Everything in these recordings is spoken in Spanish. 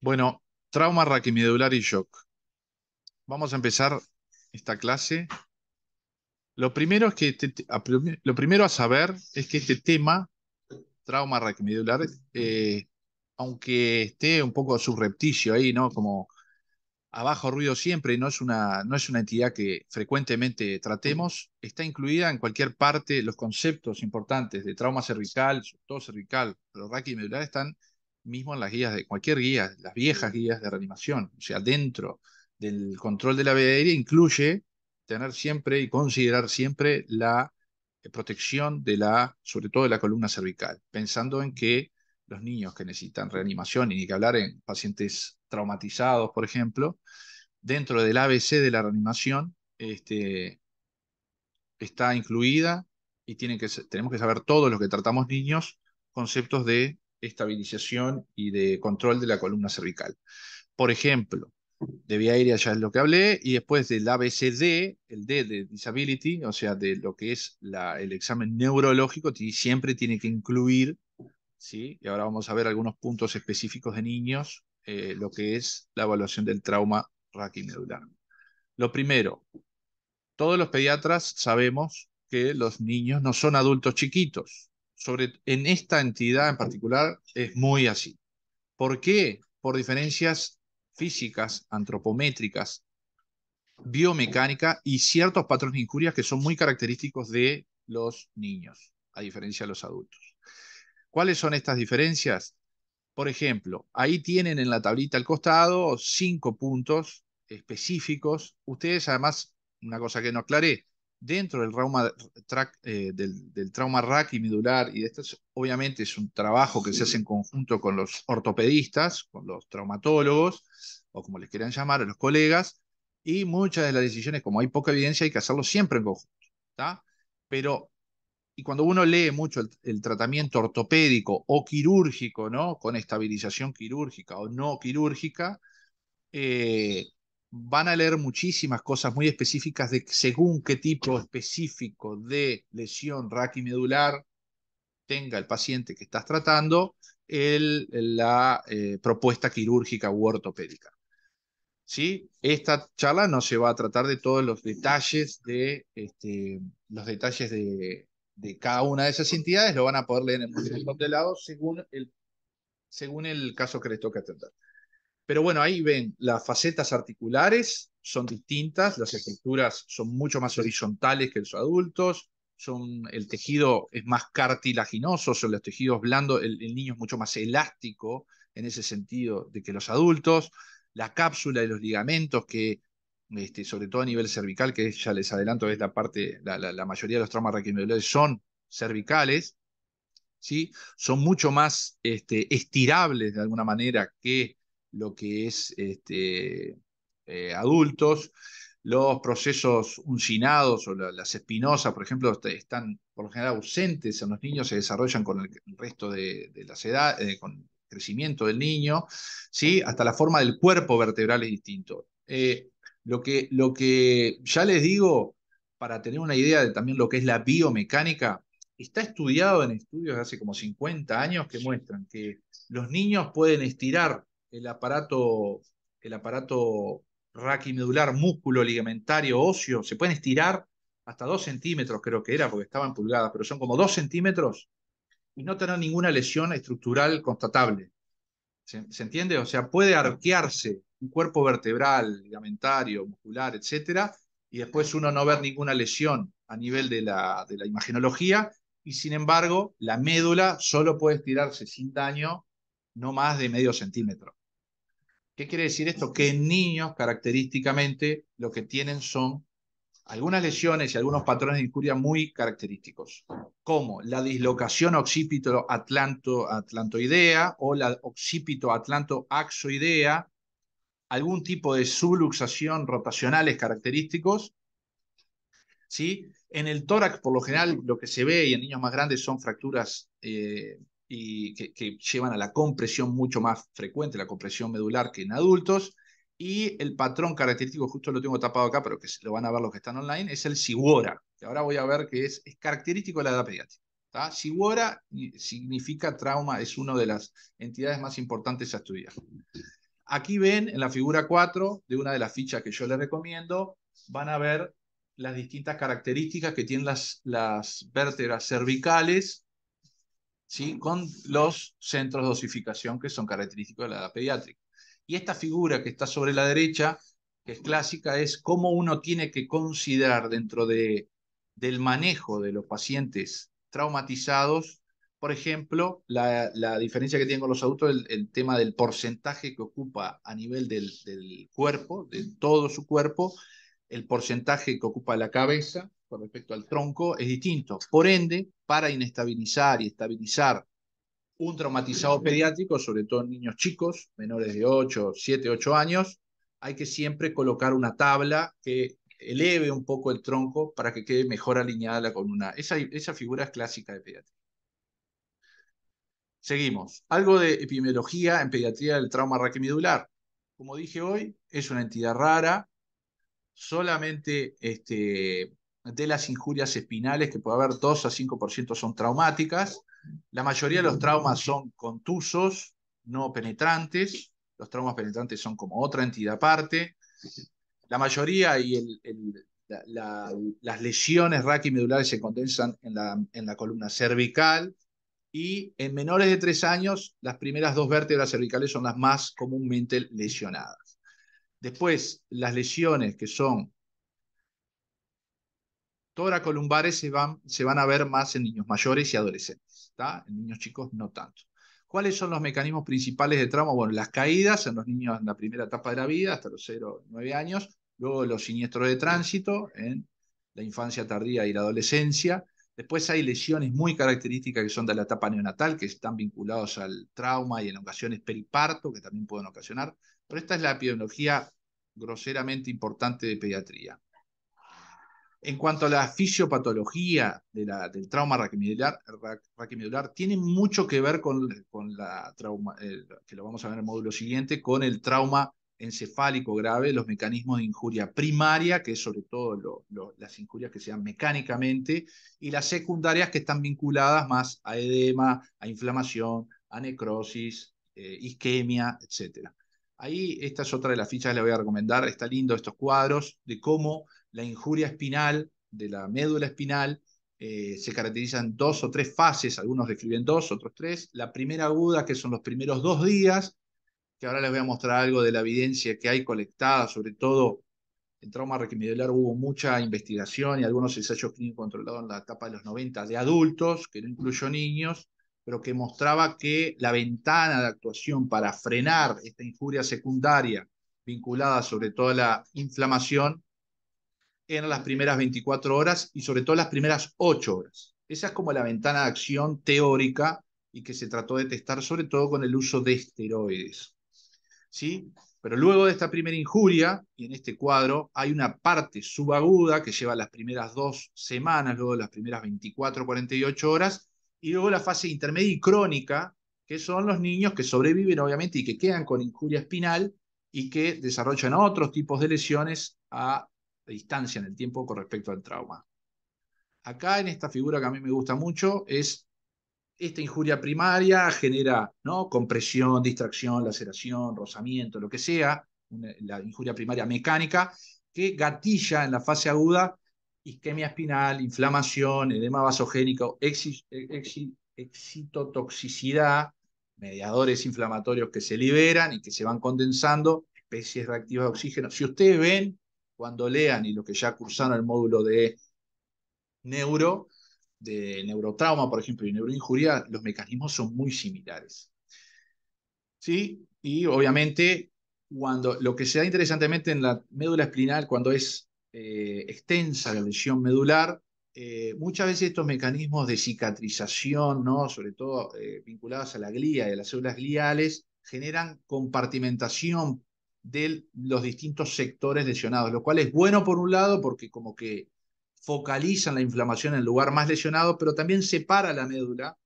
Bueno, trauma raquimedular y shock. Vamos a empezar esta clase. Lo primero, es que este lo primero a saber es que este tema, trauma raquimedular, eh, aunque esté un poco subrepticio ahí, ¿no? Como abajo ruido siempre, no es, una, no es una entidad que frecuentemente tratemos, está incluida en cualquier parte los conceptos importantes de trauma cervical, todo cervical, los raquimedular están mismo en las guías de cualquier guía, las viejas guías de reanimación, o sea, dentro del control de la vía incluye tener siempre y considerar siempre la eh, protección de la, sobre todo de la columna cervical, pensando en que los niños que necesitan reanimación, y ni que hablar en pacientes traumatizados, por ejemplo, dentro del ABC de la reanimación este, está incluida y que, tenemos que saber todos los que tratamos niños conceptos de estabilización y de control de la columna cervical. Por ejemplo, de vía aérea ya es lo que hablé, y después del ABCD, el D de disability, o sea, de lo que es el examen neurológico, siempre tiene que incluir, ¿sí? y ahora vamos a ver algunos puntos específicos de niños, eh, lo que es la evaluación del trauma raquimedular. Lo primero, todos los pediatras sabemos que los niños no son adultos chiquitos, en esta entidad en particular es muy así. ¿Por qué? Por diferencias físicas, antropométricas, biomecánica y ciertos patrones de injurias que son muy característicos de los niños, a diferencia de los adultos. ¿Cuáles son estas diferencias? Por ejemplo, ahí tienen en la tablita al costado cinco puntos específicos. Ustedes, además, una cosa que no aclaré, dentro del trauma, track, eh, del, trauma y y esto obviamente es un trabajo que se hace en conjunto con los ortopedistas, con los traumatólogos, o como les quieran llamar, a los colegas, y muchas de las decisiones, como hay poca evidencia, hay que hacerlo siempre en conjunto. Pero, y cuando uno lee mucho el, tratamiento ortopédico o quirúrgico, ¿no? Con estabilización quirúrgica o no quirúrgica, eh, van a leer muchísimas cosas muy específicas de según qué tipo específico de lesión raquimedular tenga el paciente que estás tratando, el, la eh, propuesta quirúrgica u ortopédica. ¿Sí? Esta charla no se va a tratar de todos los detalles de este, los detalles de, cada una de esas entidades, lo van a poder leer en el de lado según el, según el caso que les toque atender. Pero bueno, ahí ven, las facetas articulares son distintas, las estructuras son mucho más horizontales que los adultos, son, el tejido es más cartilaginoso, son los tejidos blandos, el, niño es mucho más elástico en ese sentido de que los adultos, la cápsula y los ligamentos que este, sobre todo a nivel cervical, que ya les adelanto es la parte, la, mayoría de los traumas requimedulares son cervicales, ¿sí? son mucho más este, estirables de alguna manera que lo que es este, eh, adultos. Los procesos uncinados o las espinosas, por ejemplo, este, están por lo general ausentes en los niños, se desarrollan con el resto de, la las edades, eh, con el crecimiento del niño, ¿sí? hasta la forma del cuerpo vertebral es distinto. Eh, lo, que, lo que ya les digo, para tener una idea de también lo que es la biomecánica, está estudiado en estudios de hace como 50 años que muestran que los niños pueden estirar el aparato, el aparato raquimedular, músculo, ligamentario, óseo, se pueden estirar hasta dos centímetros, creo que era, porque estaban pulgadas, pero son como dos centímetros y no tener ninguna lesión estructural constatable. ¿Se, entiende? O sea, puede arquearse un cuerpo vertebral, ligamentario, muscular, etcétera, y después uno no ver ninguna lesión a nivel de la, de la imagenología, y sin embargo, la médula solo puede estirarse sin daño no más de medio centímetro. ¿Qué quiere decir esto? Que en niños característicamente lo que tienen son algunas lesiones y algunos patrones de injuria muy característicos, como la dislocación occipito atlanto atlantoidea o la occipito atlanto axoidea, algún tipo de subluxación rotacionales característicos. ¿sí? En el tórax, por lo general, lo que se ve y en niños más grandes son fracturas eh, y que, llevan a la compresión mucho más frecuente, la compresión medular que en adultos. Y el patrón característico, justo lo tengo tapado acá, pero que lo van a ver los que están online, es el SIGUORA. que ahora voy a ver que es, característico de la edad pediátrica. SIGUORA significa trauma, es una de las entidades más importantes a estudiar. Aquí ven en la figura 4 de una de las fichas que yo les recomiendo, van a ver las distintas características que tienen las vértebras cervicales con los centros de dosificación que son característicos de la edad pediátrica. Y esta figura que está sobre la derecha, que es clásica, es cómo uno tiene que considerar dentro del manejo de los pacientes traumatizados, por ejemplo, la, diferencia que tienen con los adultos, el, tema del porcentaje que ocupa a nivel del cuerpo, de todo su cuerpo, el porcentaje que ocupa la cabeza, con respecto al tronco es distinto. Por ende, para inestabilizar y estabilizar un traumatizado pediátrico, sobre todo en niños chicos, menores de 8, 7, 8 años, hay que siempre colocar una tabla que eleve un poco el tronco para que quede mejor alineada la columna. Esa, esa figura es clásica de pediatría. Seguimos. Algo de epidemiología en pediatría del trauma raquimedular. Como dije hoy, es una entidad rara. Solamente este, de las injurias espinales, que puede haber 2 a 5% son traumáticas. La mayoría de los traumas son contusos, no penetrantes. Los traumas penetrantes son como otra entidad aparte. La mayoría y el, las lesiones raquimedulares se condensan en la, en la columna cervical. Y en menores de 3 años, las primeras dos vértebras cervicales son las más comúnmente lesionadas. Después, las lesiones que son Tora se van, se van a ver más en niños mayores y adolescentes, en niños chicos no tanto. ¿Cuáles son los mecanismos principales de trauma? Bueno, las caídas en los niños en la primera etapa de la vida, hasta los 0, 9 años, luego los siniestros de tránsito en la infancia tardía y la adolescencia. Después hay lesiones muy características que son de la etapa neonatal, que están vinculados al trauma y en ocasiones periparto, que también pueden ocasionar. Pero esta es la epidemiología groseramente importante de pediatría. En cuanto a la fisiopatología del trauma raquimedular, raquimedular, tiene mucho que ver con, con la trauma, que lo vamos a ver en el módulo siguiente, con el trauma encefálico grave, los mecanismos de injuria primaria, que es sobre todo las injurias que sean mecánicamente, y las secundarias que están vinculadas más a edema, a inflamación, a necrosis, eh, isquemia, etc. Ahí esta es otra de las fichas que le voy a recomendar, está lindo estos cuadros de cómo la injuria espinal, de la médula espinal, eh, se se en dos o tres fases, algunos describen dos, otros tres. La primera aguda, que son los primeros dos días, que ahora les voy a mostrar algo de la evidencia que hay colectada, sobre todo en trauma requimidular hubo mucha investigación y algunos ensayos clínicos controlados en la etapa de los 90 de adultos, que no incluyó niños, pero que mostraba que la ventana de actuación para frenar esta injuria secundaria vinculada sobre todo a la inflamación en las primeras 24 horas y sobre todo las primeras 8 horas. Esa es como la ventana de acción teórica y que se trató de testar sobre todo con el uso de esteroides. ¿Sí? Pero luego de esta primera injuria, y en este cuadro, hay una parte subaguda que lleva las primeras dos semanas, luego las primeras 24, 48 horas, y luego la fase intermedia y crónica, que son los niños que sobreviven obviamente y que quedan con injuria espinal y que desarrollan otros tipos de lesiones a distancia en el tiempo con respecto al trauma. Acá en esta figura que a mí me gusta mucho es esta injuria primaria genera ¿no? compresión, distracción, laceración, rozamiento, lo que sea, la injuria primaria mecánica, que gatilla en la fase aguda isquemia espinal, inflamación, edema vasogénico, excitotoxicidad, mediadores inflamatorios que se liberan y que se van condensando, especies reactivas de oxígeno. Si ustedes ven cuando lean y los que ya cursaron el módulo de neuro, de neurotrauma, por ejemplo, y neuroinjuria, los mecanismos son muy similares. ¿Sí? Y obviamente, cuando, lo que se da interesantemente en la médula espinal, cuando es eh, extensa la lesión medular, eh, muchas veces estos mecanismos de cicatrización, ¿no? sobre todo eh, vinculados a la glía y a las células gliales, generan compartimentación de los distintos sectores lesionados, lo cual es bueno por un lado porque como que focalizan la inflamación en el lugar más lesionado, pero también separa la médula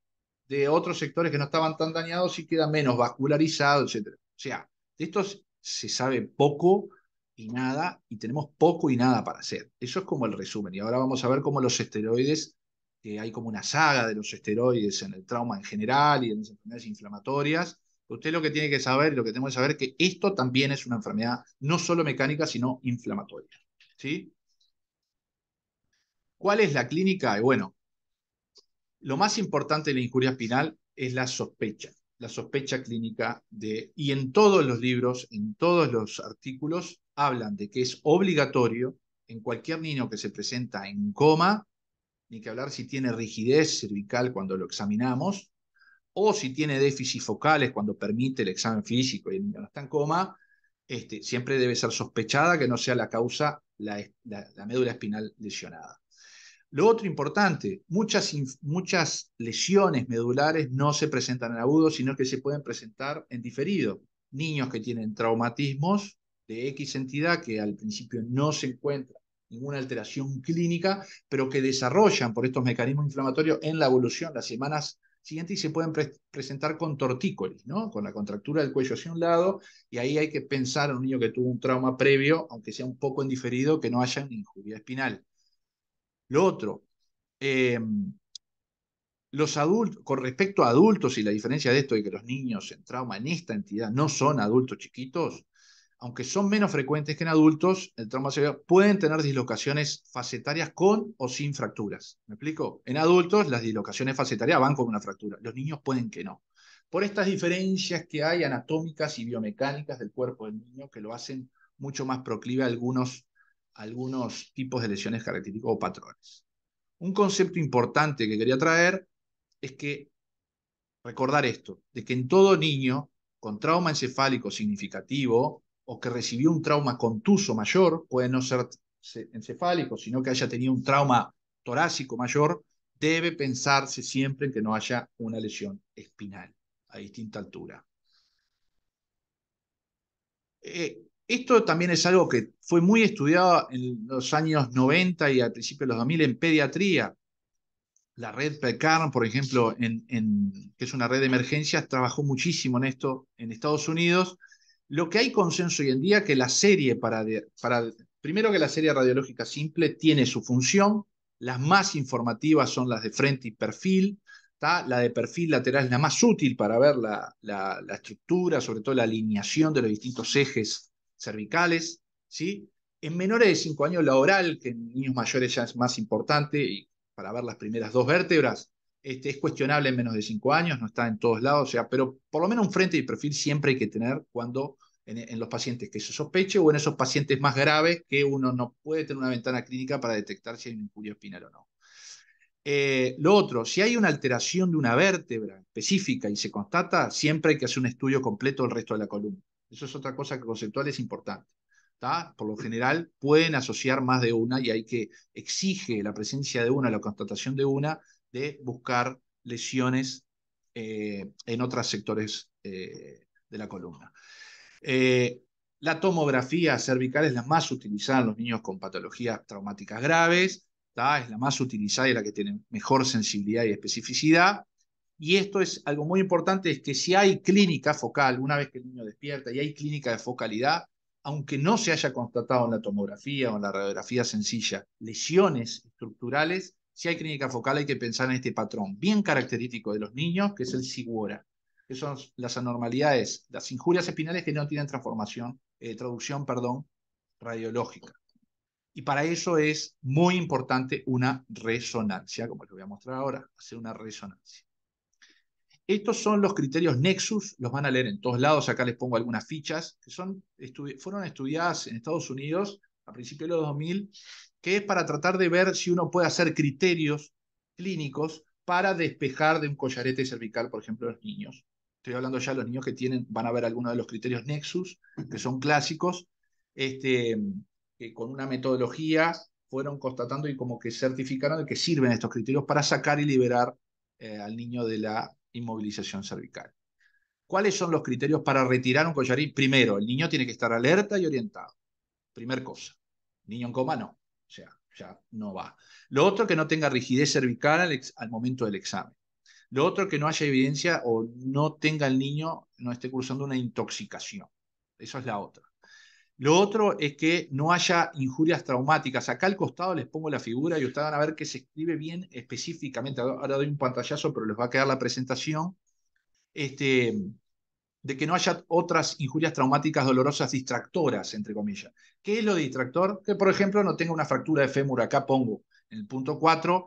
de otros sectores que no estaban tan dañados y queda menos vascularizado, etc. O sea, de esto se sabe poco y nada y tenemos poco y nada para hacer. Eso es como el resumen. Y ahora vamos a ver cómo los esteroides, que hay como una saga de los esteroides en el trauma en general y en las enfermedades inflamatorias, Usted lo que tiene que saber, lo que tengo que saber es que esto también es una enfermedad no solo mecánica, sino inflamatoria. ¿Sí? ¿Cuál es la clínica? Bueno, lo más importante de la injuria espinal es la sospecha, la sospecha clínica de, y en todos los libros, en todos los artículos, hablan de que es obligatorio en cualquier niño que se presenta en coma, ni que hablar si tiene rigidez cervical cuando lo examinamos, o si tiene déficit focales cuando permite el examen físico y el niño no está en coma, este, siempre debe ser sospechada que no sea la causa la, médula espinal lesionada. Lo otro importante, muchas, muchas lesiones medulares no se presentan en agudo, sino que se pueden presentar en diferido. Niños que tienen traumatismos de X entidad que al principio no se encuentra ninguna alteración clínica, pero que desarrollan por estos mecanismos inflamatorios en la evolución las semanas siguiente y se pueden presentar con tortícolis, ¿no? con la contractura del cuello hacia un lado, y ahí hay que pensar a un niño que tuvo un trauma previo, aunque sea un poco indiferido, que no haya injuria espinal. Lo otro, eh, los adultos, con respecto a adultos y la diferencia de esto de que los niños en trauma en esta entidad no son adultos chiquitos, aunque son menos frecuentes que en adultos, el trauma pueden tener dislocaciones facetarias con o sin fracturas. ¿Me explico? En adultos las dislocaciones facetarias van con una fractura, los niños pueden que no. Por estas diferencias que hay anatómicas y biomecánicas del cuerpo del niño que lo hacen mucho más proclive a algunos, algunos tipos de lesiones características o patrones. Un concepto importante que quería traer es que recordar esto, de que en todo niño con trauma encefálico significativo, o que recibió un trauma contuso mayor, puede no ser encefálico, sino que haya tenido un trauma torácico mayor, debe pensarse siempre en que no haya una lesión espinal a distinta altura. Eh, esto también es algo que fue muy estudiado en los años 90 y al principio de los 2000 en pediatría. La red PECARN, por ejemplo, en, que es una red de emergencias, trabajó muchísimo en esto en Estados Unidos lo que hay consenso hoy en día que la serie para, primero que la serie radiológica simple tiene su función, las más informativas son las de frente y perfil, la de perfil lateral es la más útil para ver la, la, estructura, sobre todo la alineación de los distintos ejes cervicales, ¿sí? En menores de 5 años la oral, que en niños mayores ya es más importante y para ver las primeras dos vértebras, este, es cuestionable en menos de cinco años, no está en todos lados, o sea, pero por lo menos un frente y perfil siempre hay que tener cuando en, los pacientes que se sospeche o en esos pacientes más graves que uno no puede tener una ventana clínica para detectar si hay un incurio espinal o no. Eh, lo otro, si hay una alteración de una vértebra específica y se constata, siempre hay que hacer un estudio completo del resto de la columna. Eso es otra cosa que conceptual es importante. Por lo general pueden asociar más de una y hay que exige la presencia de una, la constatación de una de buscar lesiones eh, en otros sectores eh, de la columna. Eh, la tomografía cervical es la más utilizada en los niños con patologías traumáticas graves, es la más utilizada y la que tiene mejor sensibilidad y especificidad. Y esto es algo muy importante, es que si hay clínica focal, una vez que el niño despierta y hay clínica de focalidad, aunque no se haya constatado en la tomografía o en la radiografía sencilla lesiones estructurales, si hay clínica focal hay que pensar en este patrón bien característico de los niños, que es el SIGUORA, que son las anormalidades, las injurias espinales que no tienen transformación, eh, traducción, perdón, radiológica. Y para eso es muy importante una resonancia, como les voy a mostrar ahora, hacer una resonancia. Estos son los criterios Nexus, los van a leer en todos lados, acá les pongo algunas fichas, que son, fueron estudiadas en Estados Unidos a principios de los 2000 que es para tratar de ver si uno puede hacer criterios clínicos para despejar de un collarete cervical, por ejemplo, los niños. Estoy hablando ya de los niños que tienen, van a ver algunos de los criterios Nexus, que son clásicos, este, que con una metodología fueron constatando y como que certificaron de que sirven estos criterios para sacar y liberar eh, al niño de la inmovilización cervical. ¿Cuáles son los criterios para retirar un collarín? Primero, el niño tiene que estar alerta y orientado. Primer cosa. Niño en coma no. O sea, ya no va. Lo otro, que no tenga rigidez cervical al, momento del examen. Lo otro, que no haya evidencia o no tenga el niño, no esté cursando una intoxicación. Eso es la otra. Lo otro es que no haya injurias traumáticas. Acá al costado les pongo la figura y ustedes van a ver que se escribe bien específicamente. Ahora doy un pantallazo, pero les va a quedar la presentación. Este, de que no haya otras injurias traumáticas dolorosas distractoras, entre comillas. ¿Qué es lo de distractor? Que, por ejemplo, no tenga una fractura de fémur. Acá pongo en el punto 4,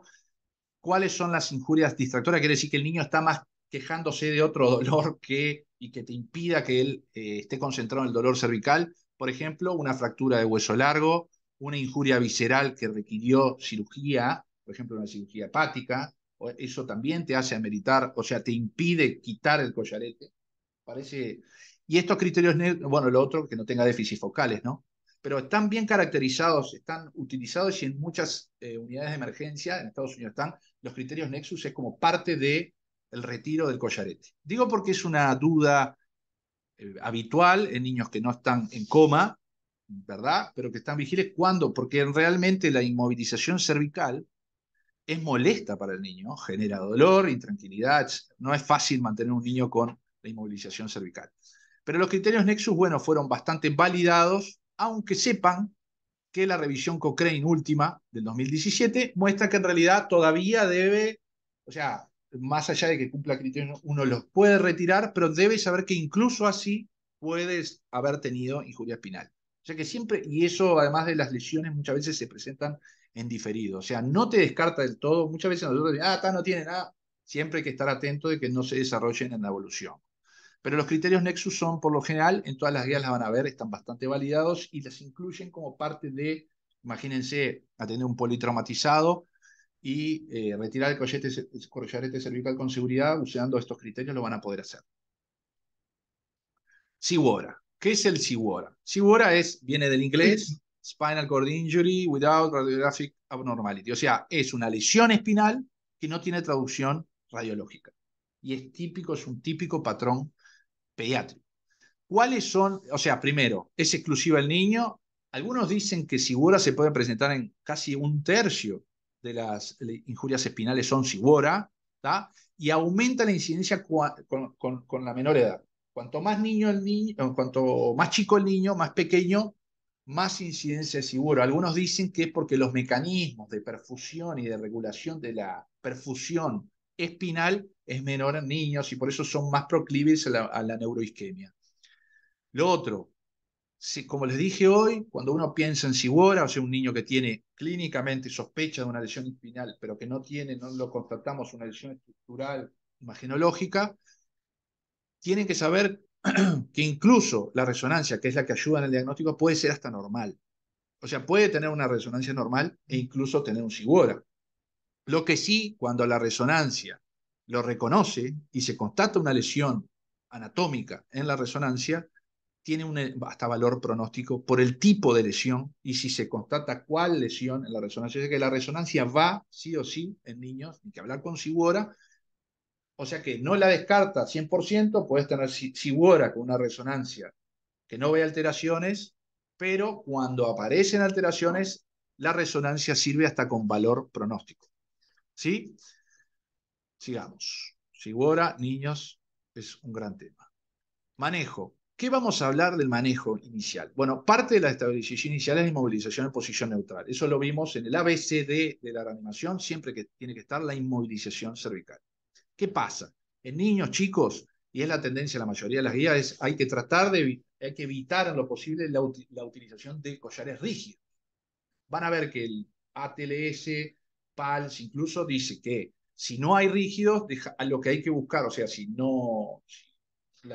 ¿cuáles son las injurias distractoras? Quiere decir que el niño está más quejándose de otro dolor que, y que te impida que él eh, esté concentrado en el dolor cervical. Por ejemplo, una fractura de hueso largo, una injuria visceral que requirió cirugía, por ejemplo, una cirugía hepática. Eso también te hace ameritar, o sea, te impide quitar el collarete y estos criterios bueno, lo otro, que no tenga déficits focales, ¿no? Pero están bien caracterizados, están utilizados y en muchas eh, unidades de emergencia en Estados Unidos están los criterios Nexus, es como parte del el retiro del collarete. Digo porque es una duda eh, habitual en niños que no están en coma, ¿verdad? Pero que están vigiles. ¿Cuándo? Porque realmente la inmovilización cervical es molesta para el niño, genera dolor, intranquilidad. No es fácil mantener un niño con la inmovilización cervical. Pero los criterios Nexus, bueno, fueron bastante validados, aunque sepan que la revisión Cochrane última del 2017 muestra que en realidad todavía debe, o sea, más allá de que cumpla criterios, uno los puede retirar, pero debe saber que incluso así puedes haber tenido injuria espinal. O sea que siempre, y eso además de las lesiones, muchas veces se presentan en diferido. O sea, no te descarta del todo. Muchas veces nosotros decimos, ah, está no tiene nada. Siempre hay que estar atento de que no se desarrollen en la evolución. Pero los criterios Nexus son, por lo general, en todas las guías las van a ver, están bastante validados y las incluyen como parte de, imagínense, atender un politraumatizado y eh, retirar el collete, el este cervical con seguridad, usando estos criterios lo van a poder hacer. SIWORA. ¿Qué es el SIWORA? SIWORA es, viene del inglés, Spinal Cord Injury Without Radiographic Abnormality. O sea, es una lesión espinal que no tiene traducción radiológica. Y es típico, es un típico patrón pediátrico. ¿Cuáles son? O sea, primero, ¿es exclusiva el niño? Algunos dicen que Sibora se puede presentar en casi un tercio de las injurias espinales son sibora y aumenta la incidencia con, la menor edad. Cuanto más, niño el niño, eh, cuanto más chico el niño, más pequeño, más incidencia de Algunos dicen que es porque los mecanismos de perfusión y de regulación de la perfusión espinal es menor en niños y por eso son más proclives a la, neuroisquemia. Lo otro, si, como les dije hoy, cuando uno piensa en Sibora, o sea, un niño que tiene clínicamente sospecha de una lesión espinal, pero que no tiene, no lo constatamos, una lesión estructural imaginológica, tienen que saber que incluso la resonancia, que es la que ayuda en el diagnóstico, puede ser hasta normal. O sea, puede tener una resonancia normal e incluso tener un Sibora. Lo que sí, cuando la resonancia lo reconoce y se constata una lesión anatómica en la resonancia, tiene un, eh, hasta valor pronóstico por el tipo de lesión y si se constata cuál lesión en la resonancia. Es que la resonancia va sí o sí en niños, hay que hablar con Sibora. O sea que no la descarta 100%, puedes tener Sibora con una resonancia que no ve alteraciones, pero cuando aparecen alteraciones, la resonancia sirve hasta con valor pronóstico. ¿Sí? Sigamos. Sigora, niños, es un gran tema. Manejo. ¿Qué vamos a hablar del manejo inicial? Bueno, parte de la estabilización inicial es la inmovilización en posición neutral. Eso lo vimos en el ABCD de la reanimación, siempre que tiene que estar la inmovilización cervical. ¿Qué pasa? En niños, chicos, y es la tendencia de la mayoría de las guías, es, hay que tratar de hay que evitar en lo posible la, la utilización de collares rígidos. Van a ver que el ATLS PALS incluso dice que si no hay rígidos, deja, lo que hay que buscar, o sea, si no,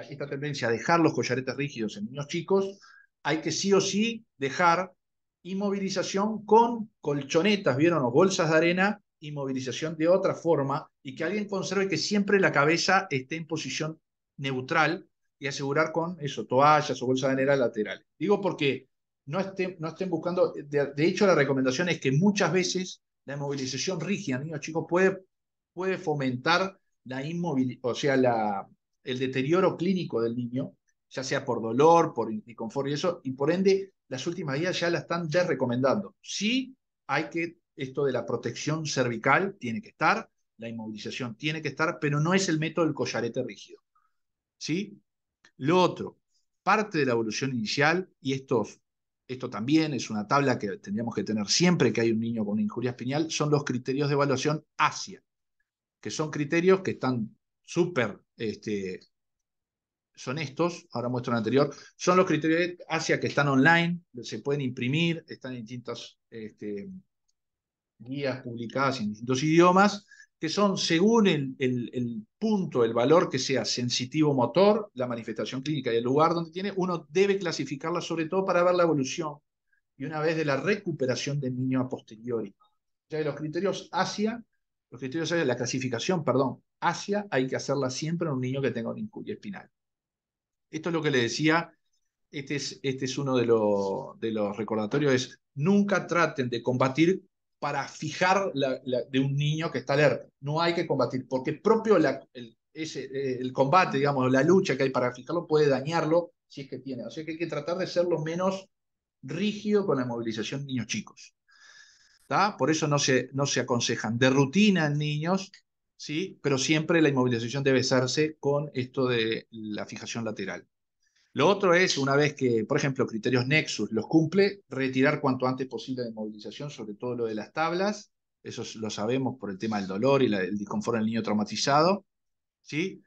esta tendencia a dejar los collaretes rígidos en niños chicos, hay que sí o sí dejar inmovilización con colchonetas, ¿vieron? los bolsas de arena, inmovilización de otra forma, y que alguien conserve que siempre la cabeza esté en posición neutral y asegurar con eso, toallas o bolsas de arena laterales. Digo porque no estén, no estén buscando, de hecho la recomendación es que muchas veces la inmovilización rígida, niños chicos, puede, puede fomentar la o sea, la, el deterioro clínico del niño, ya sea por dolor, por inconfort y eso, y por ende, las últimas días ya la están desrecomendando. Sí, hay que, esto de la protección cervical tiene que estar, la inmovilización tiene que estar, pero no es el método del collarete rígido. ¿Sí? Lo otro, parte de la evolución inicial, y estos esto también es una tabla que tendríamos que tener siempre que hay un niño con injuria espinal, son los criterios de evaluación ASIA, que son criterios que están súper, este, son estos, ahora muestro el anterior, son los criterios ASIA que están online, se pueden imprimir, están en distintas este, guías publicadas en distintos idiomas, que son según el, punto, el valor que sea sensitivo motor, la manifestación clínica y el lugar donde tiene, uno debe clasificarla sobre todo para ver la evolución y una vez de la recuperación del niño a posteriori. Ya de los criterios hacia, los criterios hacia la clasificación, perdón, hacia hay que hacerla siempre en un niño que tenga un incuria espinal. Esto es lo que le decía, este es, este es uno de, de los recordatorios, es nunca traten de combatir para fijar de un niño que está alerta. No hay que combatir, porque propio el, ese, eh, el combate, digamos, la lucha que hay para fijarlo puede dañarlo si es que tiene. O sea que hay que tratar de ser lo menos rígido con la movilización niños chicos. Por eso no se, no se aconsejan de rutina niños, ¿sí? pero siempre la inmovilización debe hacerse con esto de la fijación lateral. Lo otro es, una vez que, por ejemplo, criterios Nexus los cumple, retirar cuanto antes posible la inmovilización, sobre todo lo de las tablas. Eso lo sabemos por el tema del dolor y el disconfort del niño traumatizado. ¿sí?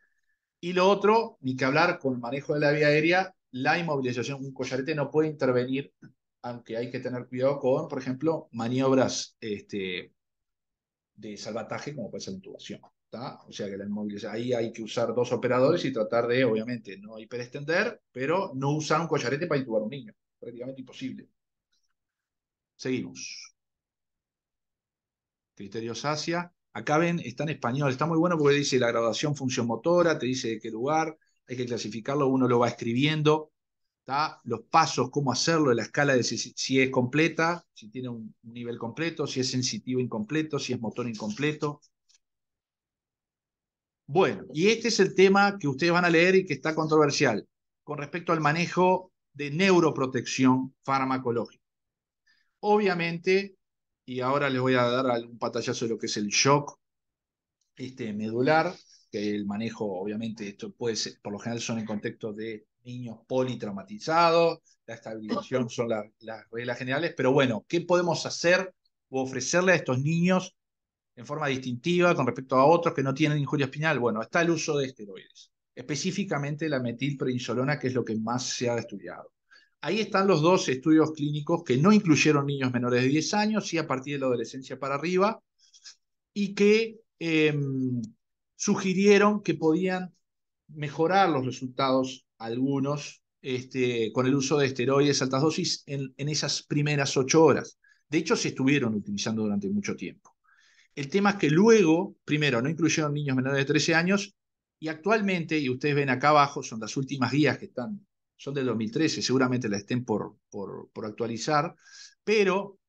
Y lo otro, ni que hablar con el manejo de la vía aérea, la inmovilización, un collarete no puede intervenir, aunque hay que tener cuidado con, por ejemplo, maniobras este, de salvataje como puede ser intubación. O sea que la ahí hay que usar dos operadores y tratar de, obviamente, no hiperestender pero no usar un collarete para intubar un niño. Prácticamente imposible. Seguimos. Criterios Asia. Acá ven, está en español. Está muy bueno porque dice la graduación función motora, te dice de qué lugar, hay que clasificarlo, uno lo va escribiendo. Los pasos, cómo hacerlo, la escala de si es completa, si tiene un nivel completo, si es sensitivo incompleto, si es motor incompleto. Bueno, y este es el tema que ustedes van a leer y que está controversial con respecto al manejo de neuroprotección farmacológica. Obviamente, y ahora les voy a dar un pantallazo de lo que es el shock este, medular, que el manejo, obviamente, esto puede ser, por lo general son en contexto de niños politraumatizados, la estabilización son las reglas generales, pero bueno, ¿qué podemos hacer o ofrecerle a estos niños en forma distintiva con respecto a otros que no tienen injuria espinal. Bueno, está el uso de esteroides, específicamente la metilprednisolona, que es lo que más se ha estudiado. Ahí están los dos estudios clínicos que no incluyeron niños menores de 10 años, sí a partir de la adolescencia para arriba, y que em, sugirieron que podían mejorar los resultados algunos este, con el uso de esteroides altas dosis en esas primeras ocho horas. De hecho, se estuvieron utilizando durante mucho tiempo. El tema es que luego, primero, no incluyeron niños menores de 13 años y actualmente, y ustedes ven acá abajo, son las últimas guías que están, son del 2013, seguramente las estén por, por, actualizar, pero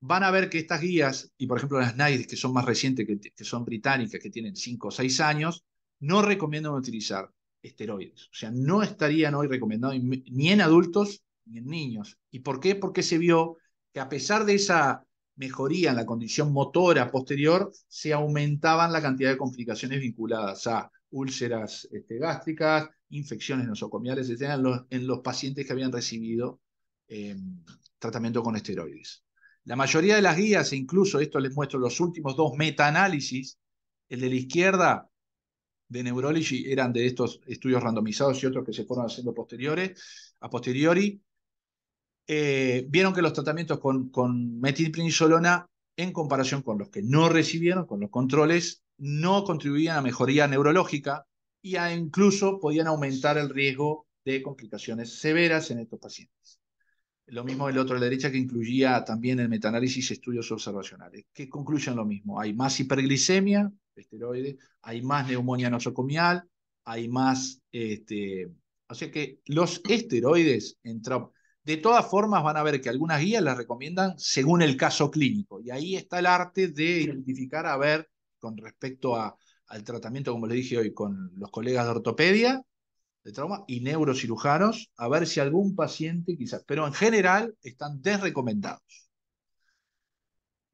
van a ver que estas guías, y por ejemplo las NIDES, que son más recientes, que, que son británicas, que tienen 5 o 6 años, no recomiendan utilizar esteroides. O sea, no estarían hoy recomendados ni en adultos ni en niños. ¿Y por qué? Porque se vio que a pesar de esa mejoría en la condición motora posterior, se aumentaban la cantidad de complicaciones vinculadas a úlceras este, gástricas, infecciones nosocomiales, etc., en los, pacientes que habían recibido em, tratamiento con esteroides. La mayoría de las guías, e incluso esto les muestro los últimos dos metaanálisis, el de la izquierda de Neurology eran de estos estudios randomizados y otros que se fueron haciendo posteriores, a posteriori, eh, vieron que los tratamientos con, con metilprednisolona, en comparación con los que no recibieron, con los controles, no contribuían a mejoría neurológica y incluso podían aumentar el riesgo de complicaciones severas en estos pacientes. Lo mismo el otro de la derecha que incluía también el metanálisis y estudios observacionales, que concluyen lo mismo. Hay más hiperglicemia, esteroides, hay más neumonía nosocomial, hay más... Este, o sea que los esteroides en, de todas formas, van a ver que algunas guías las recomiendan según el caso clínico. Y ahí está el arte de identificar, a ver, con respecto al tratamiento, como les dije hoy, con los colegas de ortopedia, de trauma, y neurocirujanos, a ver si algún paciente quizás, pero en general están desrecomendados.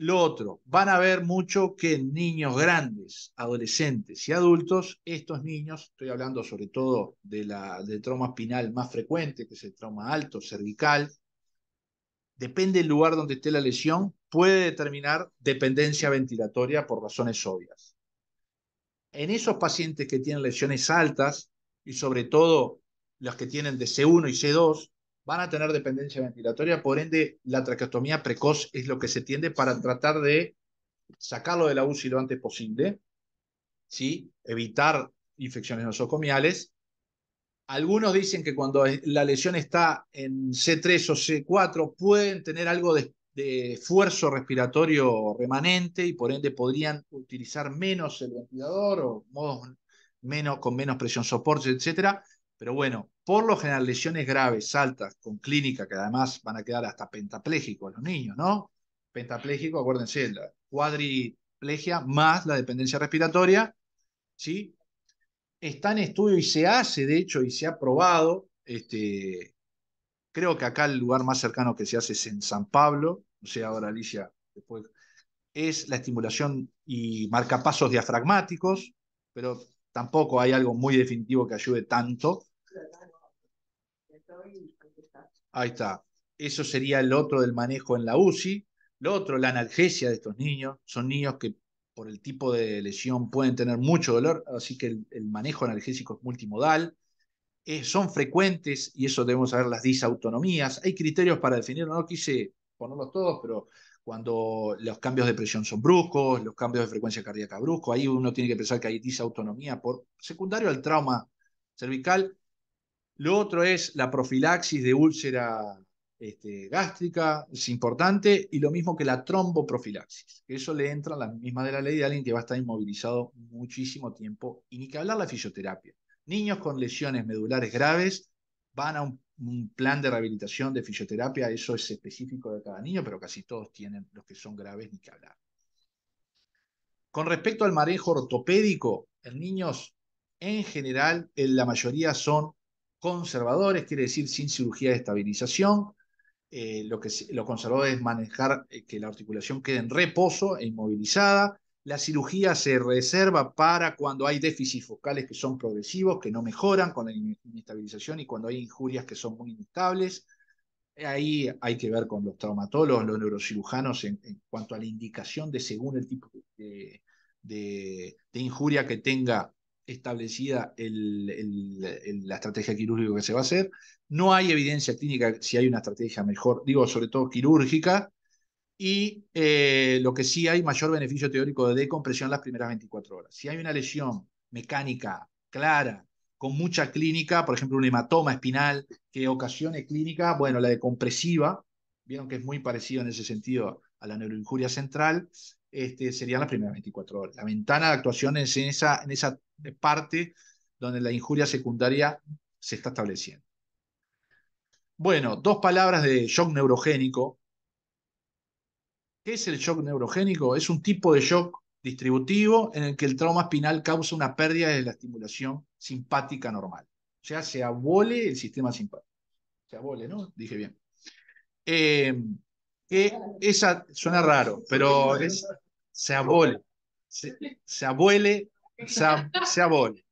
Lo otro, van a ver mucho que en niños grandes, adolescentes y adultos, estos niños, estoy hablando sobre todo de la, del trauma espinal más frecuente, que es el trauma alto, cervical, depende del lugar donde esté la lesión, puede determinar dependencia ventilatoria por razones obvias. En esos pacientes que tienen lesiones altas, y sobre todo los que tienen de C1 y C2, van a tener dependencia ventilatoria, por ende la traqueotomía precoz es lo que se tiende para tratar de sacarlo de la UCI lo antes posible, ¿sí? evitar infecciones nosocomiales. Algunos dicen que cuando la lesión está en C3 o C4 pueden tener algo de, esfuerzo respiratorio remanente y por ende podrían utilizar menos el ventilador o menos, con menos presión soporte, etcétera, pero bueno, por lo general, lesiones graves, altas, con clínica, que además van a quedar hasta pentaplégicos los niños, ¿no? Pentapléjico, acuérdense, la cuadriplegia más la dependencia respiratoria, ¿sí? Está en estudio y se hace, de hecho, y se ha probado, este, creo que acá el lugar más cercano que se hace es en San Pablo, o sea, ahora Alicia, después, es la estimulación y marcapasos diafragmáticos, pero tampoco hay algo muy definitivo que ayude tanto. Ahí está. Eso sería el otro del manejo en la UCI. Lo otro, la analgesia de estos niños. Son niños que por el tipo de lesión pueden tener mucho dolor, así que el, manejo analgésico es multimodal. Eh, son frecuentes, y eso debemos saber, las disautonomías. Hay criterios para definirlo, no quise ponerlos todos, pero cuando los cambios de presión son bruscos, los cambios de frecuencia cardíaca bruscos, ahí uno tiene que pensar que hay disautonomía por secundario al trauma cervical. Lo otro es la profilaxis de úlcera este, gástrica, es importante, y lo mismo que la tromboprofilaxis, eso le entra a la misma de la ley de alguien que va a estar inmovilizado muchísimo tiempo, y ni que hablar la fisioterapia. Niños con lesiones medulares graves van a un, plan de rehabilitación de fisioterapia, eso es específico de cada niño, pero casi todos tienen los que son graves, ni que hablar. Con respecto al manejo ortopédico, en niños en general, la mayoría son conservadores, quiere decir sin cirugía de estabilización. Eh, lo que lo conservador es manejar eh, que la articulación quede en reposo e inmovilizada. La cirugía se reserva para cuando hay déficits focales que son progresivos, que no mejoran con la inestabilización y cuando hay injurias que son muy inestables. Eh, ahí hay que ver con los traumatólogos, los neurocirujanos en, cuanto a la indicación de según el tipo de injuria que tenga establecida la estrategia quirúrgica que se va a hacer. No hay evidencia clínica si hay una estrategia mejor, digo, sobre todo quirúrgica. Y eh, lo que sí hay mayor beneficio teórico de decompresión las primeras 24 horas. Si hay una lesión mecánica clara, con mucha clínica, por ejemplo, un hematoma espinal que ocasione clínica, bueno, la decompresiva, vieron que es muy parecido en ese sentido a la neuroinjuria central, este, serían las primeras 24 horas. La ventana de actuación es en esa, en esa parte donde la injuria secundaria se está estableciendo. Bueno, dos palabras de shock neurogénico. ¿Qué es el shock neurogénico? Es un tipo de shock distributivo en el que el trauma espinal causa una pérdida de la estimulación simpática normal. O sea, se abole el sistema simpático. Se abole, ¿no? Dije bien. Eh, que suena raro, pero se abole, se, se se, abole.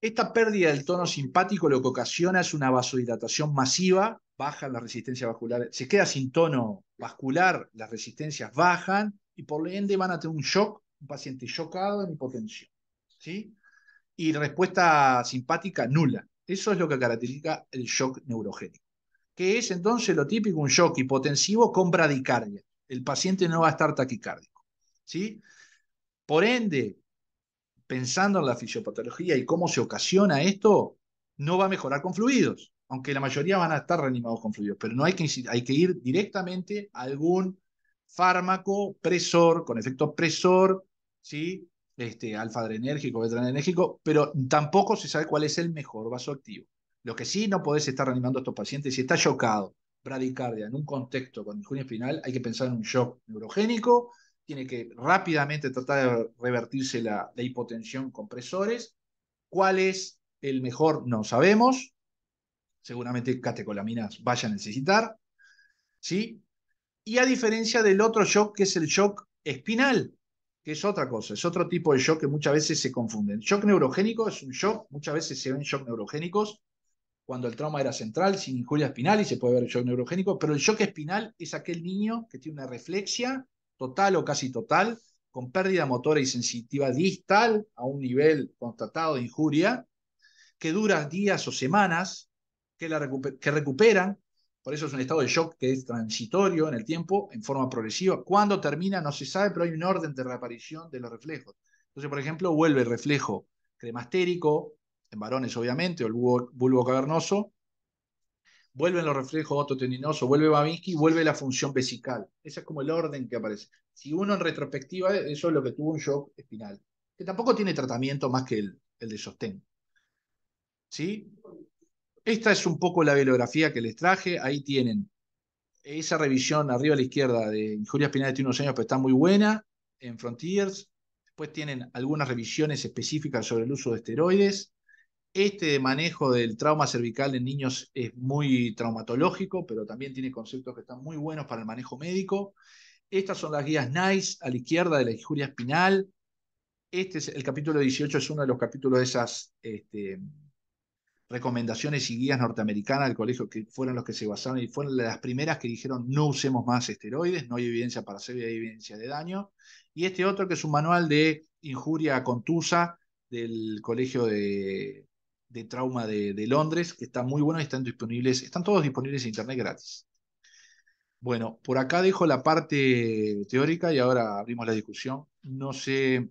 Esta pérdida del tono simpático lo que ocasiona es una vasodilatación masiva, baja la resistencia vascular se queda sin tono vascular, las resistencias bajan y por ende van a tener un shock, un paciente chocado en hipotensión. ¿sí? Y respuesta simpática nula. Eso es lo que caracteriza el shock neurogénico que es entonces lo típico, un shock hipotensivo con bradicardia. El paciente no va a estar taquicárdico. ¿sí? Por ende, pensando en la fisiopatología y cómo se ocasiona esto, no va a mejorar con fluidos, aunque la mayoría van a estar reanimados con fluidos, pero no hay que, hay que ir directamente a algún fármaco presor, con efecto presor, ¿sí? este, alfa-adrenérgico, beta pero tampoco se sabe cuál es el mejor vasoactivo. Lo que sí no podés estar reanimando a estos pacientes, si está chocado, bradicardia, en un contexto con injuria espinal, hay que pensar en un shock neurogénico, tiene que rápidamente tratar de revertirse la, hipotensión con presores. ¿Cuál es el mejor? No sabemos. Seguramente catecolaminas vaya a necesitar. ¿Sí? Y a diferencia del otro shock, que es el shock espinal, que es otra cosa, es otro tipo de shock que muchas veces se confunden. shock neurogénico es un shock, muchas veces se ven shock neurogénicos cuando el trauma era central, sin injuria espinal y se puede ver el shock neurogénico, pero el shock espinal es aquel niño que tiene una reflexia total o casi total, con pérdida motora y sensitiva distal a un nivel constatado de injuria, que dura días o semanas, que, la que recuperan, por eso es un estado de shock que es transitorio en el tiempo, en forma progresiva. Cuando termina no se sabe, pero hay un orden de reaparición de los reflejos. Entonces, por ejemplo, vuelve el reflejo cremastérico, en varones obviamente, o el bulbo, cavernoso, vuelven los reflejos ototendinosos, vuelve Babinski, vuelve la función vesical. Ese es como el orden que aparece. Si uno en retrospectiva, eso es lo que tuvo un shock espinal, que tampoco tiene tratamiento más que el, el de sostén. ¿Sí? Esta es un poco la bibliografía que les traje. Ahí tienen esa revisión arriba a la izquierda de injuria espinal de unos años, pero está muy buena en Frontiers. Después tienen algunas revisiones específicas sobre el uso de esteroides. Este manejo del trauma cervical en niños es muy traumatológico, pero también tiene conceptos que están muy buenos para el manejo médico. Estas son las guías NICE a la izquierda de la injuria espinal. Este es el capítulo 18, es uno de los capítulos de esas este, recomendaciones y guías norteamericanas del colegio que fueron los que se basaron y fueron las primeras que dijeron no usemos más esteroides, no hay evidencia para hacer, hay evidencia de daño. Y este otro que es un manual de injuria contusa del colegio de de trauma de, Londres, que están muy buenos y están disponibles, están todos disponibles en internet gratis. Bueno, por acá dejo la parte teórica y ahora abrimos la discusión. No sé